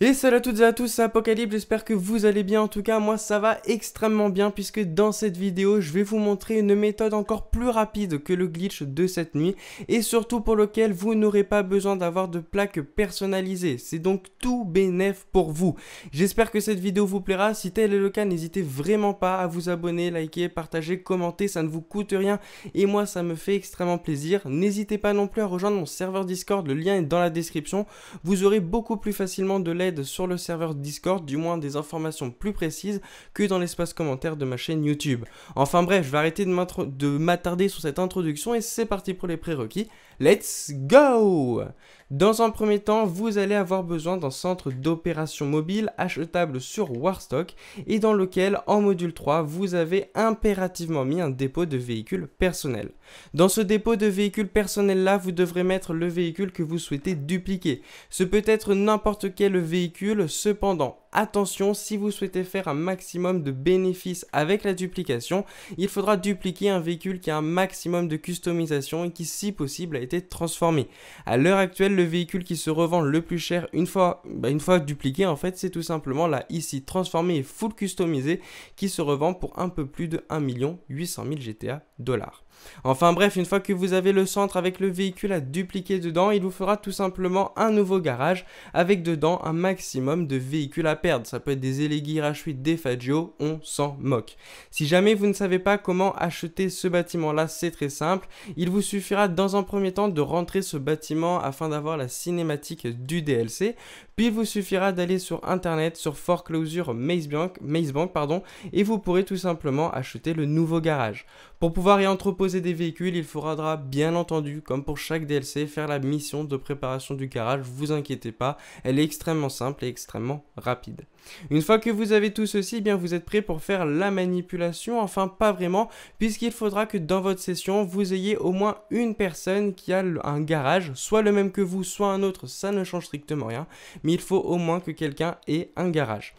Et salut à toutes et à tous, c'est Apocalypse, j'espère que vous allez bien, en tout cas moi ça va extrêmement bien puisque dans cette vidéo je vais vous montrer une méthode encore plus rapide que le glitch de cette nuit et surtout pour lequel vous n'aurez pas besoin d'avoir de plaque personnalisée, c'est donc tout bénéf pour vous. J'espère que cette vidéo vous plaira, si tel est le cas n'hésitez vraiment pas à vous abonner, liker, partager, commenter, ça ne vous coûte rien et moi ça me fait extrêmement plaisir. N'hésitez pas non plus à rejoindre mon serveur Discord, le lien est dans la description, vous aurez beaucoup plus facilement de l'aide sur le serveur Discord, du moins des informations plus précises que dans l'espace commentaire de ma chaîne YouTube. Enfin bref, je vais arrêter de m'attarder sur cette introduction et c'est parti pour les prérequis. Let's go Dans un premier temps, vous allez avoir besoin d'un centre d'opération mobile achetable sur Warstock et dans lequel, en module 3, vous avez impérativement mis un dépôt de véhicules personnels. Dans ce dépôt de véhicules personnels là, vous devrez mettre le véhicule que vous souhaitez dupliquer. Ce peut être n'importe quel véhicule, cependant, attention, si vous souhaitez faire un maximum de bénéfices avec la duplication, il faudra dupliquer un véhicule qui a un maximum de customisation et qui, si possible, a été transformé À l'heure actuelle, le véhicule qui se revend le plus cher une fois, bah, une fois dupliqué, en fait, c'est tout simplement la ici transformée et full customisé qui se revend pour un peu plus de 1 800 000 GTA dollars. Enfin bref, une fois que vous avez le centre avec le véhicule à dupliquer dedans, il vous fera tout simplement un nouveau garage avec dedans un maximum de véhicules à perdre. Ça peut être des Elegir des Fagio, on s'en moque. Si jamais vous ne savez pas comment acheter ce bâtiment là, c'est très simple. Il vous suffira dans un premier temps de rentrer ce bâtiment afin d'avoir la cinématique du DLC, puis il vous suffira d'aller sur internet sur Foreclosure Mazebank, Maze pardon, et vous pourrez tout simplement acheter le nouveau garage. Pour pouvoir y entreposer des véhicules, il faudra bien entendu, comme pour chaque DLC, faire la mission de préparation du garage, vous inquiétez pas, elle est extrêmement simple et extrêmement rapide. Une fois que vous avez tout ceci, eh bien vous êtes prêt pour faire la manipulation, enfin pas vraiment, puisqu'il faudra que dans votre session, vous ayez au moins une personne qui a un garage, soit le même que vous, soit un autre, ça ne change strictement rien, mais il faut au moins que quelqu'un ait un garage.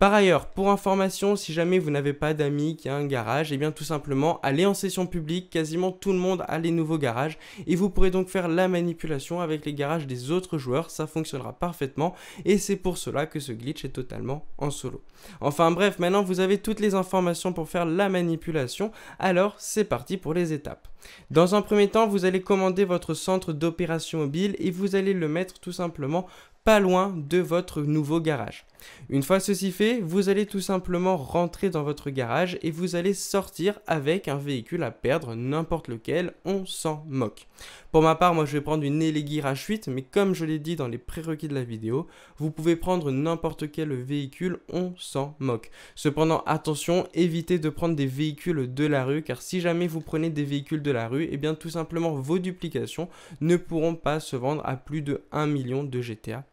Par ailleurs, pour information, si jamais vous n'avez pas d'amis qui a un garage, et eh bien tout simplement allez en session publique, quasiment tout le monde a les nouveaux garages et vous pourrez donc faire la manipulation avec les garages des autres joueurs, ça fonctionnera parfaitement et c'est pour cela que ce glitch est totalement en solo. Enfin bref, maintenant vous avez toutes les informations pour faire la manipulation, alors c'est parti pour les étapes. Dans un premier temps, vous allez commander votre centre d'opération mobile et vous allez le mettre tout simplement pas loin de votre nouveau garage. Une fois ceci fait, vous allez tout simplement rentrer dans votre garage et vous allez sortir avec un véhicule à perdre, n'importe lequel, on s'en moque. Pour ma part, moi je vais prendre une à 8, mais comme je l'ai dit dans les prérequis de la vidéo, vous pouvez prendre n'importe quel véhicule, on s'en moque. Cependant, attention, évitez de prendre des véhicules de la rue, car si jamais vous prenez des véhicules de la rue, et eh bien tout simplement vos duplications ne pourront pas se vendre à plus de 1 million de GTA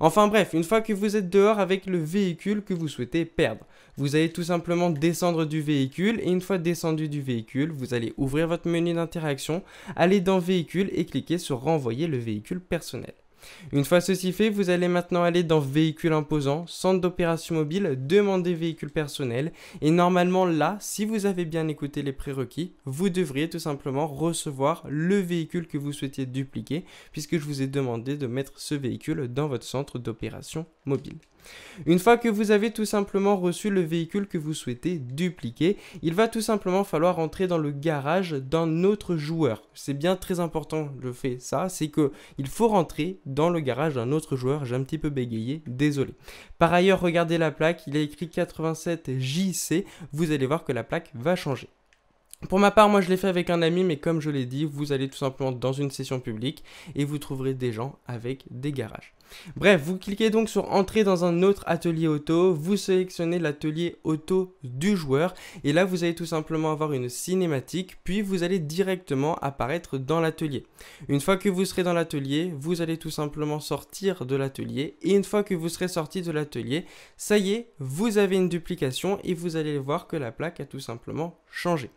Enfin bref, une fois que vous êtes dehors avec le véhicule que vous souhaitez perdre, vous allez tout simplement descendre du véhicule et une fois descendu du véhicule, vous allez ouvrir votre menu d'interaction, aller dans véhicule et cliquer sur renvoyer le véhicule personnel. Une fois ceci fait, vous allez maintenant aller dans véhicule imposant, centre d'opération mobile, demander véhicule personnel et normalement là, si vous avez bien écouté les prérequis, vous devriez tout simplement recevoir le véhicule que vous souhaitiez dupliquer puisque je vous ai demandé de mettre ce véhicule dans votre centre d'opération mobile. Une fois que vous avez tout simplement reçu le véhicule que vous souhaitez dupliquer, il va tout simplement falloir entrer dans le garage d'un autre joueur. C'est bien très important, je fais ça, c'est que il faut rentrer dans le garage d'un autre joueur. J'ai un petit peu bégayé, désolé. Par ailleurs, regardez la plaque, il est écrit 87 JC, vous allez voir que la plaque va changer. Pour ma part, moi je l'ai fait avec un ami, mais comme je l'ai dit, vous allez tout simplement dans une session publique et vous trouverez des gens avec des garages. Bref, vous cliquez donc sur entrer dans un autre atelier auto, vous sélectionnez l'atelier auto du joueur et là vous allez tout simplement avoir une cinématique puis vous allez directement apparaître dans l'atelier. Une fois que vous serez dans l'atelier, vous allez tout simplement sortir de l'atelier et une fois que vous serez sorti de l'atelier, ça y est, vous avez une duplication et vous allez voir que la plaque a tout simplement changé.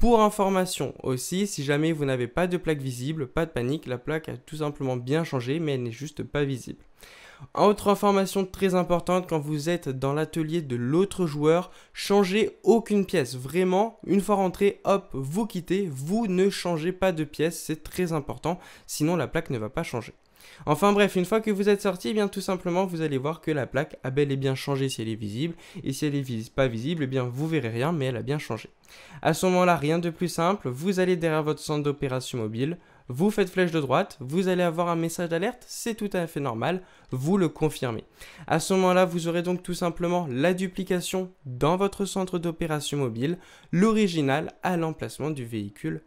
Pour information aussi, si jamais vous n'avez pas de plaque visible, pas de panique, la plaque a tout simplement bien changé mais elle n'est juste pas visible. Autre information très importante, quand vous êtes dans l'atelier de l'autre joueur, changez aucune pièce. Vraiment, une fois rentré, hop, vous quittez, vous ne changez pas de pièce, c'est très important, sinon la plaque ne va pas changer. Enfin bref, une fois que vous êtes sorti, eh bien tout simplement vous allez voir que la plaque a bel et bien changé si elle est visible, et si elle est pas visible, eh bien vous verrez rien, mais elle a bien changé. À ce moment-là, rien de plus simple, vous allez derrière votre centre d'opération mobile, vous faites flèche de droite, vous allez avoir un message d'alerte, c'est tout à fait normal, vous le confirmez. À ce moment-là, vous aurez donc tout simplement la duplication dans votre centre d'opération mobile, l'original à l'emplacement du véhicule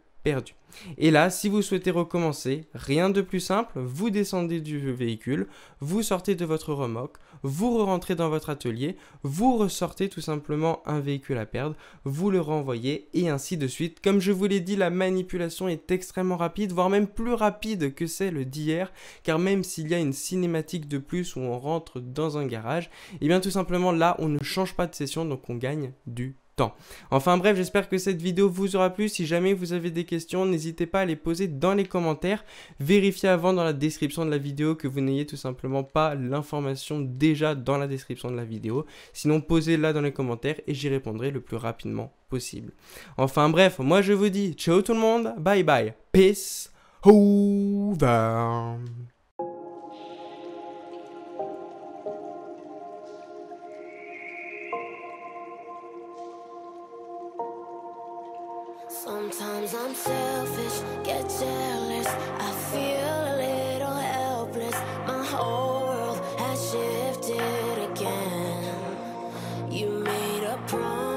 et là, si vous souhaitez recommencer, rien de plus simple, vous descendez du véhicule, vous sortez de votre remorque, vous rentrez dans votre atelier, vous ressortez tout simplement un véhicule à perdre, vous le renvoyez et ainsi de suite. Comme je vous l'ai dit, la manipulation est extrêmement rapide, voire même plus rapide que celle d'hier, car même s'il y a une cinématique de plus où on rentre dans un garage, et eh bien tout simplement là, on ne change pas de session, donc on gagne du Enfin bref, j'espère que cette vidéo vous aura plu. Si jamais vous avez des questions, n'hésitez pas à les poser dans les commentaires. Vérifiez avant dans la description de la vidéo que vous n'ayez tout simplement pas l'information déjà dans la description de la vidéo. Sinon, posez-la dans les commentaires et j'y répondrai le plus rapidement possible. Enfin bref, moi je vous dis ciao tout le monde, bye bye, peace over. Sometimes I'm selfish, get jealous. I feel a little helpless. My whole world has shifted again. You made a promise.